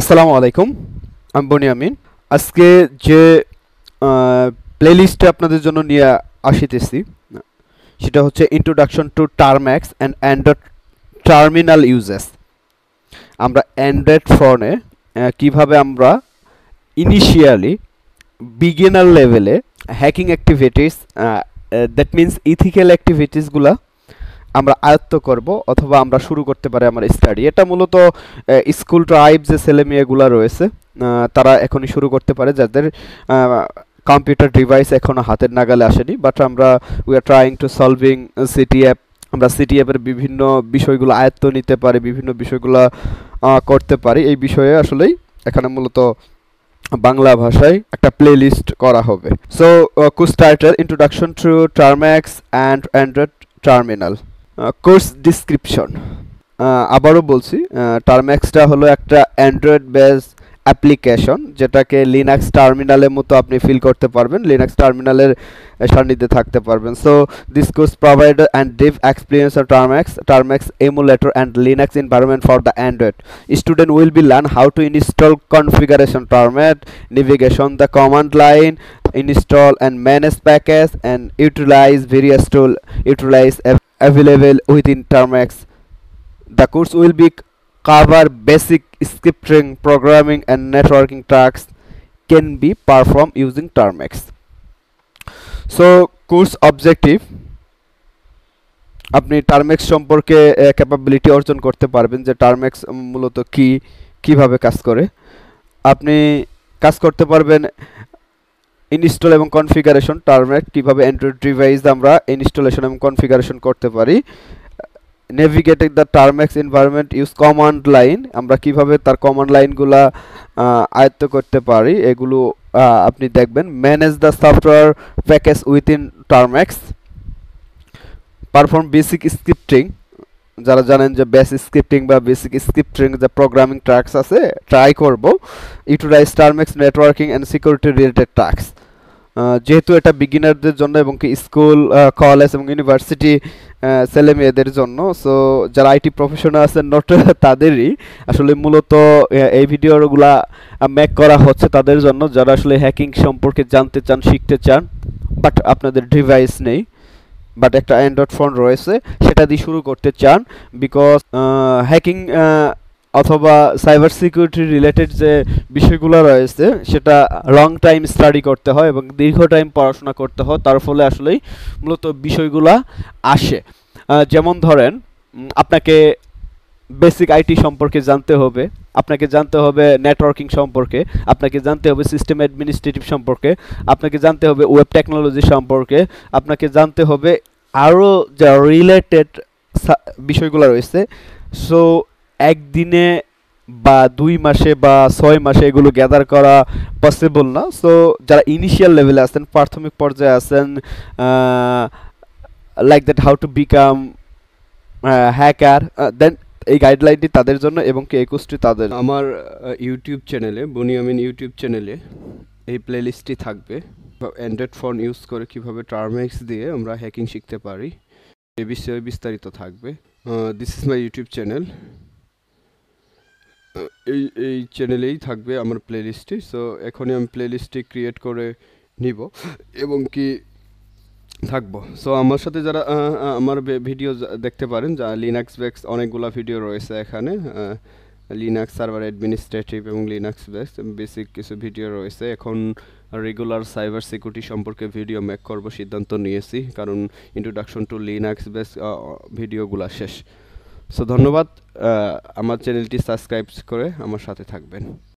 আসসালামু আলাইকুম আমি আমিন আজকে যে প্লেলিস্টে আপনাদের জন্য নিয়ে আসিতেছি সেটা হচ্ছে introduction to Termux and Android terminal uses আমরা অ্যান্ড্রয়েড ফোনে কিভাবে আমরা initially beginner level hacking activities that means ethical অ্যাক্টিভিটিসগুলা আমরা আয়ত্ত করব অথবা আমরা শুরু করতে পারি আমার স্টাডি এটা মূলত স্কুল ট্রাইব যে ছেলে মেয়েগুলো রয়েছে তারা এখনই শুরু করতে পারে যাদের কম্পিউটার ডিভাইস এখনও হাতের নাগালে আসেনি বাট আমরা we are trying to solving city app আমরা সিটি অ্যাপের বিভিন্ন বিষয়গুলো আয়ত্ত নিতে পারি বিভিন্ন বিষয়গুলো করতে পারি এই বিষয়ে আসলেই এখানে মূলত বাংলা ভাষায় একটা প্লে লিস্ট করা হবে সো কুস্টার্টার introduction to Termux and Android terminal course description আবারও বলছি টার্ম্যাক্সটা হলো একটা অ্যান্ড্রয়েড বেস অ্যাপ্লিকেশন যেটাকে লিনাক্স টার্মিনালের মতো আপনি ফিল করতে পারবেন লিনাক্স টার্মিনালের সান্নিধ্যে থাকতে পারবেন so this course provide and dive experience of Termux Termux emulator and Linux environment for the Android student will be learn how to install configuration Termux navigation the command line install and manage package and utilize various tool utilize available within Termex. The course will be cover basic scripting, programming and networking tasks can be performed using Termex. So course objective আপনি টার্মেক্স সম্পর্কে capability অর্জন করতে পারবেন যে টার্মেক্স মূলত কি কিভাবে কাজ করে আপনি কাজ করতে পারবেন ইনস্টল এবং কনফিগারেশন টার্মনেট কীভাবে অ্যান্ড্রয়েড ডিভাইস আমরা ইনস্টলেশন এবং কনফিগারেশন করতে পারি navigating the Termux environment use command line আমরা কিভাবে তার কমান্ড লাইনগুলা আয়ত্ত করতে পারি এগুলো আপনি দেখবেন manage the software package in Termux perform basic scripting যারা জানেন যে বেস স্ক্রিপ্টিং বা বেসিক স্ক্রিপ্টিং যে প্রোগ্রামিং ট্রাক্স আছে ট্রাই করবো utilize Termux networking and security related task যেহেতু এটা বিগিনারদের জন্য এবং কি স্কুল কলেজ এবং ইউনিভার্সিটি ছেলে মেয়েদের জন্য সো যারা আইটি প্রফেশনাল আছেন নট তাদেরই আসলে মূলত এই ভিডিওগুলা মেক করা হচ্ছে তাদের জন্য যারা আসলে হ্যাকিং সম্পর্কে জানতে চান শিখতে চান বাট আপনাদের ডিভাইস নেই বাট একটা অ্যান্ড্রয়েড ফোন রয়েছে সেটা দিয়ে শুরু করতে চান বিকজ হ্যাকিং অথবা সাইবার সিকিউরিটি রিলেটেড যে বিষয়গুলো রয়েছে সেটা লং টাইম স্টাডি করতে হয় এবং দীর্ঘ টাইম পড়াশোনা করতে হয় তার ফলে আসলেই মূলত বিষয়গুলা আসে যেমন ধরেন আপনাকে বেসিক আইটি সম্পর্কে জানতে হবে আপনাকে জানতে হবে নেটওয়ার্কিং সম্পর্কে আপনাকে জানতে হবে সিস্টেম অ্যাডমিনিস্ট্রেটিভ সম্পর্কে আপনাকে জানতে হবে ওয়েব টেকনোলজি সম্পর্কে আপনাকে জানতে হবে আরও যা রিলেটেড বিষয়গুলো রয়েছে সো একদিনে বা দুই মাসে বা ছয় মাসে এগুলো গ্যাদার করা পসিবল না সো যারা ইনিশিয়াল লেভেলে আছেন প্রাথমিক পর্যায়ে আছেন like that how to become hacker then এই গাইডলাইনটি তাদের জন্য এবং কে একুশটি তাদের আমার ইউটিউব চ্যানেলে বনিয়ামিন ইউটিউব চ্যানেলে এই প্লেলিস্টটি থাকবে অ্যান্ড্রয়েড ফোন ইউজ করে কিভাবে টার্মেক্স দিয়ে আমরা হ্যাকিং শিখতে পারি এ বিষয়ে বিস্তারিত থাকবে this is my YouTube channel এই এই চ্যানেলেই থাকবে আমার প্লেলিস্টটি সো এখনই আমি প্লেলিস্টটি ক্রিয়েট করে নিব এবং কি থাকবো সো আমার সাথে যারা আমার ভিডিও দেখতে পারেন যা লিনাক্স বেক্স অনেকগুলো ভিডিও রয়েছে এখানে লিনাক্স সার্ভার অ্যাডমিনিস্ট্রেটিভ এবং লিনাক্স বেক্স বেসিক কিছু ভিডিও রয়েছে এখন রেগুলার সাইবার সিকিউরিটি সম্পর্কে ভিডিও মেক করবো সিদ্ধান্ত নিয়েছি কারণ ইন্ট্রোডাকশন টু লিনাক্স বেস ভিডিওগুলো শেষ সো ধন্যবাদ আমার চ্যানেলটি সাবস্ক্রাইব করে আমার সাথে থাকবেন